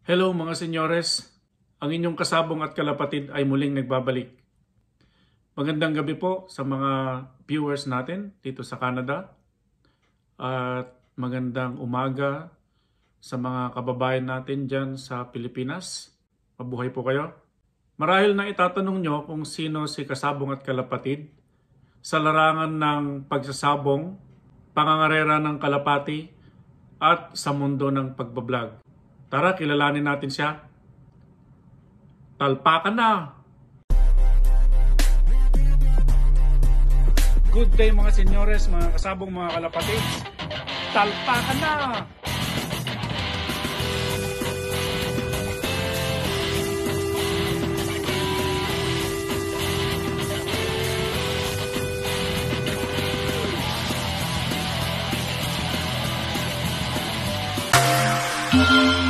Hello mga senyores, ang inyong kasabong at kalapatid ay muling nagbabalik. Magandang gabi po sa mga viewers natin dito sa Canada at magandang umaga sa mga kababayan natin dyan sa Pilipinas. Mabuhay po kayo. Marahil na itatanong nyo kung sino si kasabong at kalapatid sa larangan ng pagsasabong, pangangarera ng kalapati at sa mundo ng pagbablog. Tara, kilalanin natin siya. Talpakan na! Good day mga senyores, mga kasabong mga kalapatids. Talpakan na! Thank you.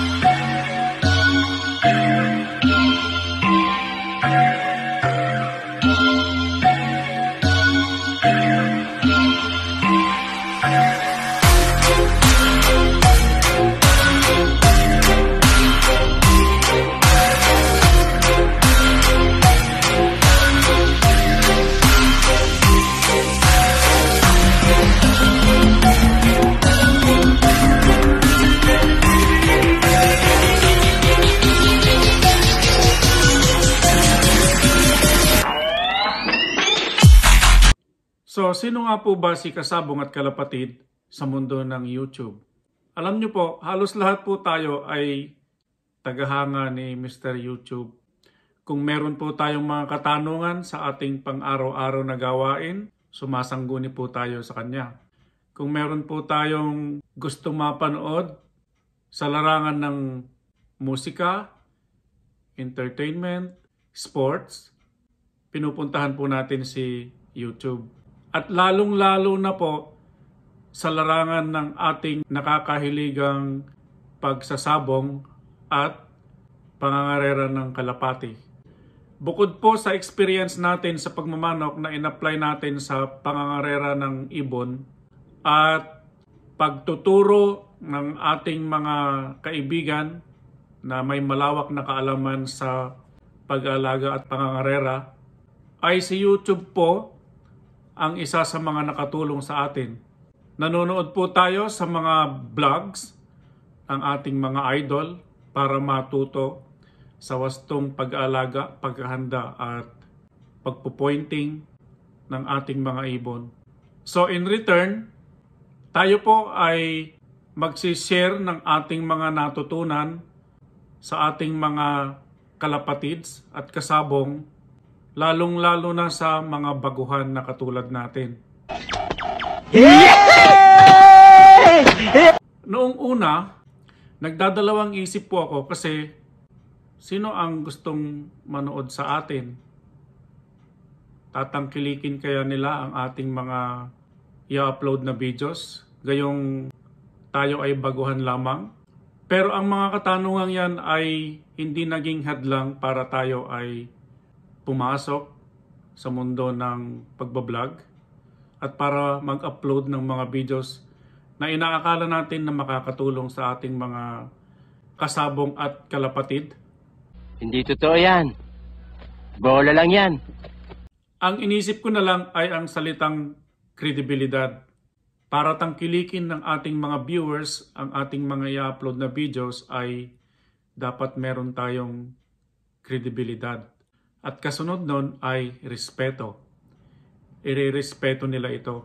So, sino nga po ba si Kasabong at Kalapatid sa mundo ng YouTube? Alam nyo po, halos lahat po tayo ay tagahanga ni Mr. YouTube. Kung meron po tayong mga katanungan sa ating pang-araw-araw na gawain, sumasangguni po tayo sa Kanya. Kung meron po tayong gusto mapanood sa larangan ng musika, entertainment, sports, pinupuntahan po natin si YouTube. At lalong-lalo na po sa larangan ng ating nakakahiligang pagsasabong at pangangarera ng kalapati. Bukod po sa experience natin sa pagmamanok na inapply natin sa pangangarera ng ibon at pagtuturo ng ating mga kaibigan na may malawak na kaalaman sa pag alaga at pangangarera ay si YouTube po ang isa sa mga nakatulong sa atin. Nanonood po tayo sa mga vlogs ang ating mga idol para matuto sa wastong pag-aalaga, paghahanda at pagpupointing ng ating mga ibon. So in return, tayo po ay magsishare ng ating mga natutunan sa ating mga kalapatids at kasabong lalong-lalo na sa mga baguhan na katulad natin. Noong una, nagdadalawang isip po ako kasi sino ang gustong manood sa atin? Tatangkilikin kaya nila ang ating mga i-upload na videos? Gayong tayo ay baguhan lamang? Pero ang mga katanungang yan ay hindi naging hadlang para tayo ay pumasok sa mundo ng pagbablog at para mag-upload ng mga videos na inaakala natin na makakatulong sa ating mga kasabong at kalapatid? Hindi totoo yan. Bola lang yan. Ang inisip ko na lang ay ang salitang kredibilidad para tangkilikin ng ating mga viewers ang ating mga i-upload na videos ay dapat meron tayong kredibilidad. At kasunod nun ay respeto. Irerespeto nila ito.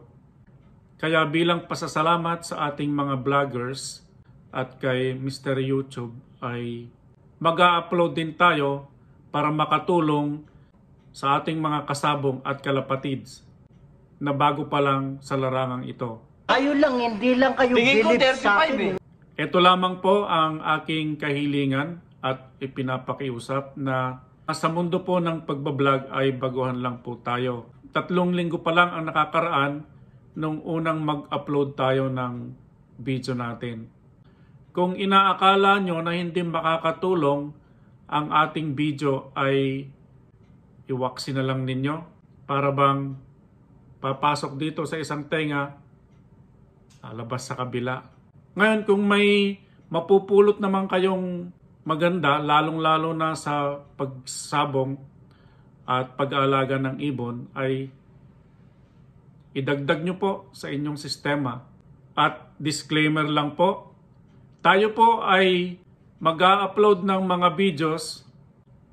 Kaya bilang pasasalamat sa ating mga vloggers at kay Mr. YouTube ay mag upload din tayo para makatulong sa ating mga kasabong at kalapatids na bago pa lang sa larangang ito. Kayo lang, hindi lang kayo bilip sa akin. Eh. Ito lamang po ang aking kahilingan at ipinapakiusap na sa mundo po ng pagbablog ay baguhan lang po tayo. Tatlong linggo pa lang ang nakakaraan nung unang mag-upload tayo ng video natin. Kung inaakala nyo na hindi makakatulong ang ating video ay iwaksi na lang ninyo para bang papasok dito sa isang tenga, labas sa kabila. Ngayon kung may mapupulot naman kayong maganda lalong-lalo na sa pagsabong at pag-aalaga ng ibon ay idagdag nyo po sa inyong sistema. At disclaimer lang po, tayo po ay mag upload ng mga videos,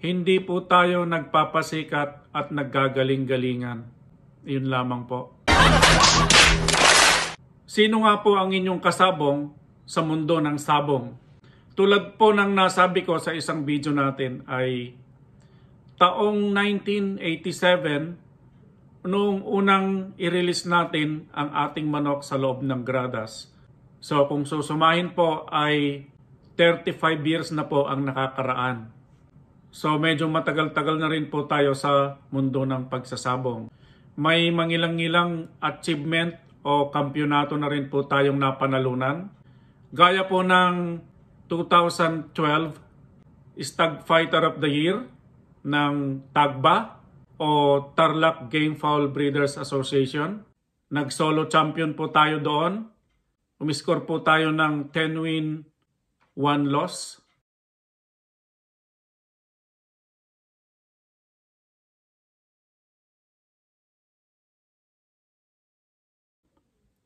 hindi po tayo nagpapasikat at naggagaling-galingan. Yun lamang po. Sino nga po ang inyong kasabong sa mundo ng sabong? Tulad po ng nasabi ko sa isang video natin ay taong 1987 noong unang i-release natin ang ating manok sa loob ng gradas. So kung susumahin po ay 35 years na po ang nakakaraan. So medyo matagal-tagal na rin po tayo sa mundo ng pagsasabong. May mangilang-ilang achievement o kampyonato na rin po tayong napanalunan. Gaya po ng 2012 Stag Fighter of the Year ng Tagba o Tarlac Game Fowl Breeders Association. Nag-solo champion po tayo doon. Umiskor po tayo ng 10 win, 1 loss.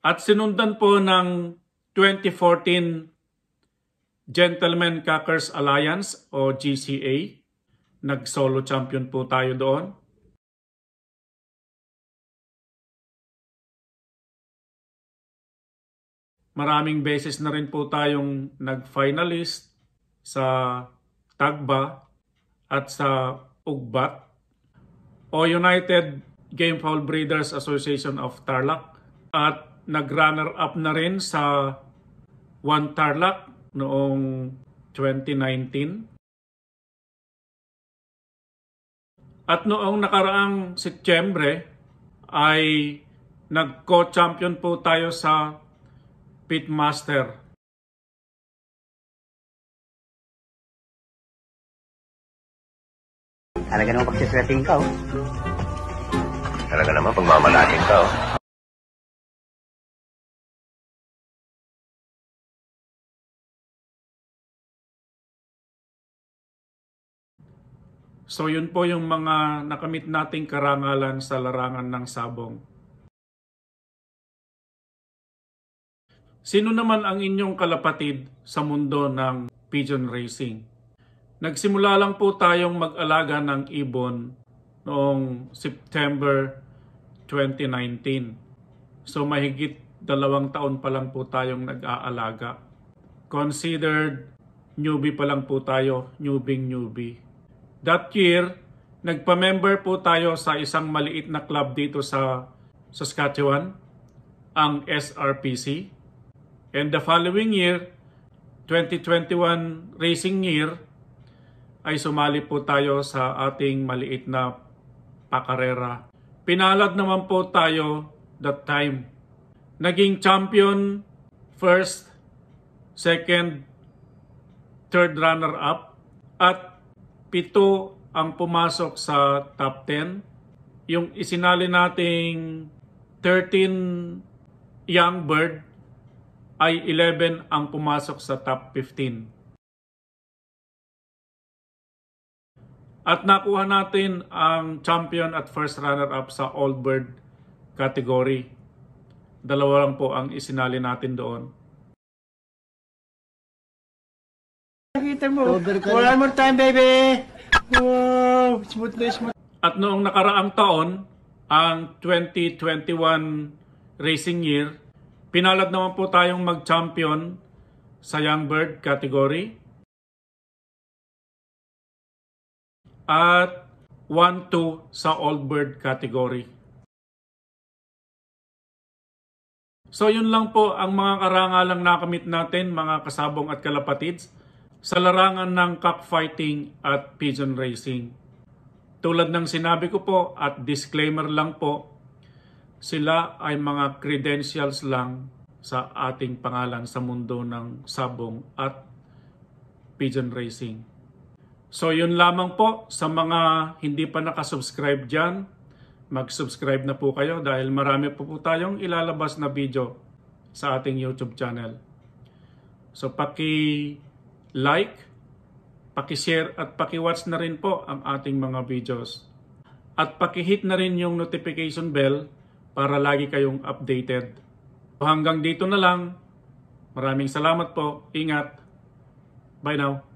At sinundan po ng 2014 Gentlemen Cuckers Alliance o GCA. Nag-solo champion po tayo doon. Maraming beses na rin po tayong nag-finalist sa Tagba at sa Ugbat o United Game Fowl Breeders Association of Tarlac at nag-runner up na rin sa One Tarlac noong 2019. At noong nakaraang Setyembre ay nagco-champion po tayo sa Pitmaster. Talaga naman pagsiswerting ka, oh. Talaga naman pagmamalakin ka, oh. So yun po yung mga nakamit nating karangalan sa larangan ng sabong. Sino naman ang inyong kalapatid sa mundo ng pigeon racing? Nagsimula lang po tayong mag-alaga ng ibon noong September 2019. So mahigit dalawang taon pa lang po tayong nag-aalaga. Considered newbie pa lang po tayo, newbie newbie that year, nagpa-member po tayo sa isang maliit na club dito sa Saskatchewan, ang SRPC. And the following year, 2021 racing year, ay sumali po tayo sa ating maliit na pakarera. Pinalad naman po tayo that time. Naging champion first, second, third runner-up at pito ang pumasok sa top 10. Yung isinali nating 13 young bird ay 11 ang pumasok sa top 15. At nakuha natin ang champion at first runner-up sa Old Bird category. Dalawa lang po ang isinali natin doon. Kita mo. One more time, baby! Wow! Smooth na smooth. At noong nakaraang taon, ang 2021 racing year, pinalad naman po tayong mag-champion sa Youngbird category. At 1-2 sa Old Bird category. So yun lang po ang mga karangalang nakamit natin mga kasabong at kalapatids sa larangan ng cockfighting at pigeon racing. Tulad ng sinabi ko po at disclaimer lang po, sila ay mga credentials lang sa ating pangalan sa mundo ng sabong at pigeon racing. So yun lamang po sa mga hindi pa nakasubscribe dyan, mag-subscribe na po kayo dahil marami po po tayong ilalabas na video sa ating YouTube channel. So paki like, pakishare at pakiwatch na rin po ang ating mga videos. At pakihit na rin yung notification bell para lagi kayong updated. Hanggang dito na lang. Maraming salamat po. Ingat. Bye now.